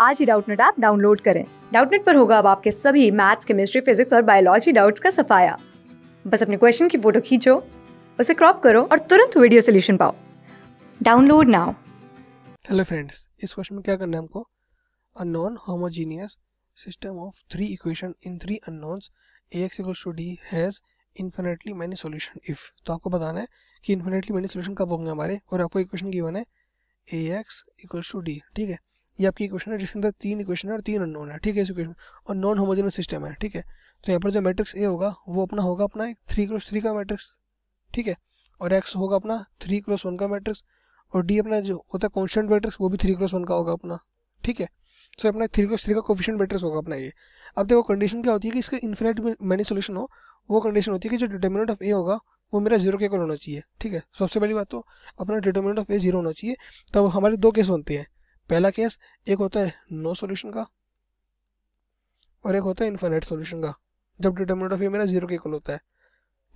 आज ही Doubtnut app download करें डाउटनेट पर होगा अब आपके सभी मैथ्स केमिस्ट्री फिजिक्स और बायोलॉजी डाउट्स का सफाया बस अपने क्वेश्चन की फोटो खींचो उसे क्रॉप करो और तुरंत वीडियो सोल्यूशन पाओ डाउनलोड नाउ हेलो फ्रेंड्स इस क्वेश्चन में क्या करना है हमको a non homogeneous system of three equation in three unknowns x equal to d has infinitely many solution if तो आपको बताना है कि infinitely many solution कब होंगे हमारे और आपको equation given है एक्स equals टू डी ठीक है ये आपकी इक्वेशन है जिसके अंदर तीन इक्वेशन है और तीन अन है ठीक है इस इक्वेशन और नॉन होमोजेनस सिस्टम है ठीक है तो यहाँ पर जो मैट्रिक्स ए होगा वो अपना होगा अपना एक थ्री क्रॉस थ्री का मैट्रिक्स ठीक है और एक्स होगा अपना थ्री क्रॉस वन का मैट्रिक्स और डी अपना जो होता है कॉन्स्टेंट मैट्रिक्स वो भी थ्री क्रॉस वन का होगा अपना ठीक है सो अपना थ्री क्रॉस थ्री का कोफिशियंट मैट्रिक्स होगा अपना ये अब देखो कंडीशन क्या होती है कि इसका इन्फिनेट मैनी सोल्यूशन हो वो कंडीशन होती है कि जो डिटर्मिनेंट ऑफ ए होगा वो मेरा जीरो के कल होना चाहिए ठीक है सबसे पहली बात तो अपना डिटर्मिनेंट ऑफ ए जीरो होना चाहिए तब हमारे दो केस बनते हैं पहला केस एक होता है नो no सॉल्यूशन का और एक होता है इन्फानेट सॉल्यूशन का जब डिटर्मिनेट ऑफ ए मेरा जीरो के इक्वल होता है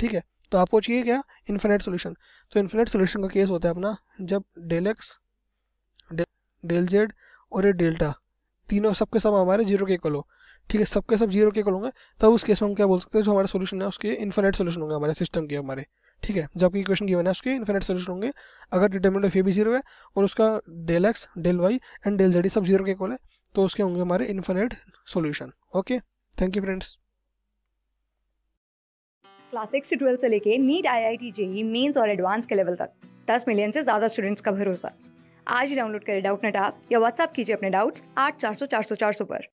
ठीक है तो आपको चाहिए क्या इन्फानेट सॉल्यूशन तो इन्फानेट सॉल्यूशन का केस होता है अपना जब डेल एक्स डेल जेड और ये डेल्टा तीनों सबके सब हमारे जीरो के इक्वल हो ठीक है सबके सब जीरो के इक्वल होंगे तब उस केस में हम क्या बोल सकते हैं जो हमारा सोल्यूशन है उसके इन्फिनेट सोल्यूशन होंगे हमारे सिस्टम के हमारे ठीक है जबकि इक्वेशन गिवन है उसके इन्फिनेट सोल्यूशन होंगे अगर डिटर्मिनेंट ऑफ ए भी जीरो है और उसका del x del y and del z सब जीरो के इक्वल है तो उसके होंगे हमारे infinite solution okay thank you friends class six से ट्वेल्थ से लेके NEET I I T JEE mains और एडवांस के लेवल तक दस मिलियन से ज़्यादा स्टूडेंट्स का भरोसा आज ही डाउनलोड करें डाउट नेट आप या व्हाट्सअप कीजिए अपने डाउट्स आठ चार सौ चार सौ चार सौ पर